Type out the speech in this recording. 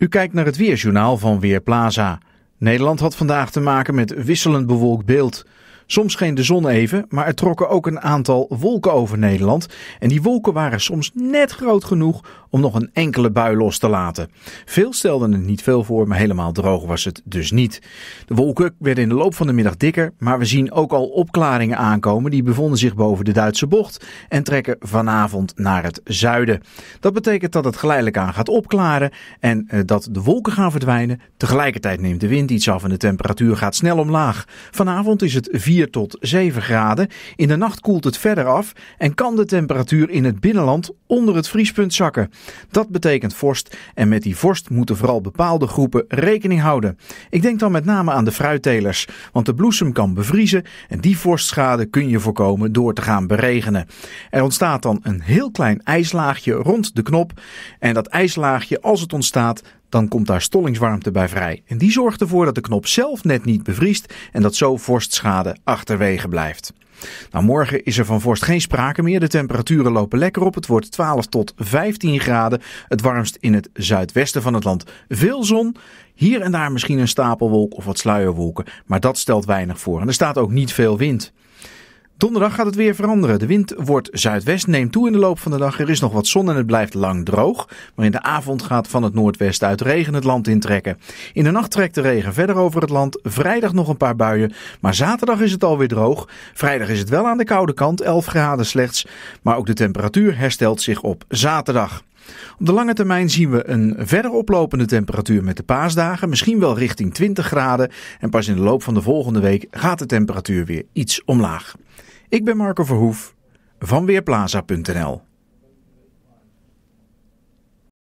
U kijkt naar het Weerjournaal van Weerplaza. Nederland had vandaag te maken met wisselend bewolkt beeld. Soms scheen de zon even, maar er trokken ook een aantal wolken over Nederland. En die wolken waren soms net groot genoeg om nog een enkele bui los te laten. Veel stelden het niet veel voor, maar helemaal droog was het dus niet. De wolken werden in de loop van de middag dikker, maar we zien ook al opklaringen aankomen. Die bevonden zich boven de Duitse bocht en trekken vanavond naar het zuiden. Dat betekent dat het geleidelijk aan gaat opklaren en eh, dat de wolken gaan verdwijnen. Tegelijkertijd neemt de wind iets af en de temperatuur gaat snel omlaag. Vanavond is het 4 4 tot 7 graden. In de nacht koelt het verder af en kan de temperatuur in het binnenland onder het vriespunt zakken. Dat betekent vorst en met die vorst moeten vooral bepaalde groepen rekening houden. Ik denk dan met name aan de fruittelers, want de bloesem kan bevriezen en die vorstschade kun je voorkomen door te gaan beregenen. Er ontstaat dan een heel klein ijslaagje rond de knop en dat ijslaagje als het ontstaat dan komt daar stollingswarmte bij vrij. En die zorgt ervoor dat de knop zelf net niet bevriest en dat zo vorstschade achterwege blijft. Nou, morgen is er van vorst geen sprake meer. De temperaturen lopen lekker op. Het wordt 12 tot 15 graden. Het warmst in het zuidwesten van het land. Veel zon. Hier en daar misschien een stapelwolk of wat sluierwolken. Maar dat stelt weinig voor. En er staat ook niet veel wind. Donderdag gaat het weer veranderen. De wind wordt zuidwest, neemt toe in de loop van de dag. Er is nog wat zon en het blijft lang droog. Maar in de avond gaat van het noordwest uit regen het land intrekken. In de nacht trekt de regen verder over het land. Vrijdag nog een paar buien. Maar zaterdag is het alweer droog. Vrijdag is het wel aan de koude kant, 11 graden slechts. Maar ook de temperatuur herstelt zich op zaterdag. Op de lange termijn zien we een verder oplopende temperatuur met de paasdagen, misschien wel richting 20 graden. En pas in de loop van de volgende week gaat de temperatuur weer iets omlaag. Ik ben Marco Verhoef van Weerplaza.nl.